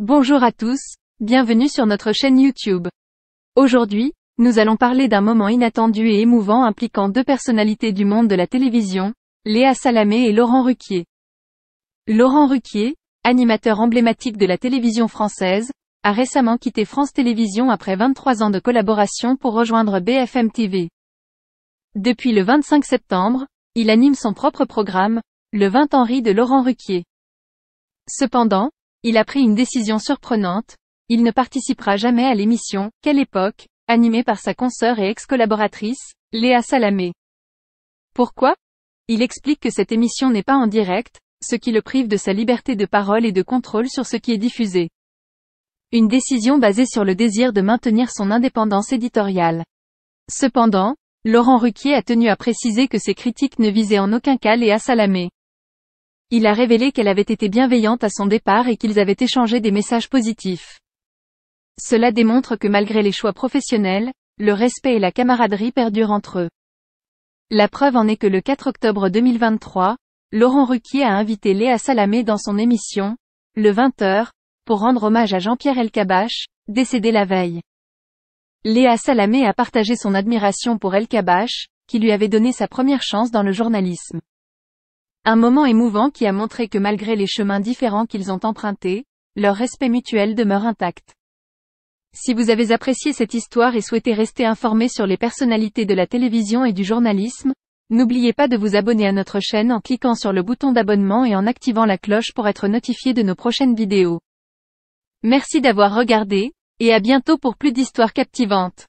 Bonjour à tous, bienvenue sur notre chaîne YouTube. Aujourd'hui, nous allons parler d'un moment inattendu et émouvant impliquant deux personnalités du monde de la télévision, Léa Salamé et Laurent Ruquier. Laurent Ruquier, animateur emblématique de la télévision française, a récemment quitté France Télévisions après 23 ans de collaboration pour rejoindre BFM TV. Depuis le 25 septembre, il anime son propre programme, Le 20 Henri de Laurent Ruquier. Cependant, il a pris une décision surprenante, il ne participera jamais à l'émission « Quelle époque ?», animée par sa consoeur et ex-collaboratrice, Léa Salamé. Pourquoi Il explique que cette émission n'est pas en direct, ce qui le prive de sa liberté de parole et de contrôle sur ce qui est diffusé. Une décision basée sur le désir de maintenir son indépendance éditoriale. Cependant, Laurent Ruquier a tenu à préciser que ses critiques ne visaient en aucun cas Léa Salamé. Il a révélé qu'elle avait été bienveillante à son départ et qu'ils avaient échangé des messages positifs. Cela démontre que malgré les choix professionnels, le respect et la camaraderie perdurent entre eux. La preuve en est que le 4 octobre 2023, Laurent Ruquier a invité Léa Salamé dans son émission, le 20h, pour rendre hommage à Jean-Pierre Elkabach, décédé la veille. Léa Salamé a partagé son admiration pour Elkabach, qui lui avait donné sa première chance dans le journalisme. Un moment émouvant qui a montré que malgré les chemins différents qu'ils ont empruntés, leur respect mutuel demeure intact. Si vous avez apprécié cette histoire et souhaitez rester informé sur les personnalités de la télévision et du journalisme, n'oubliez pas de vous abonner à notre chaîne en cliquant sur le bouton d'abonnement et en activant la cloche pour être notifié de nos prochaines vidéos. Merci d'avoir regardé, et à bientôt pour plus d'histoires captivantes.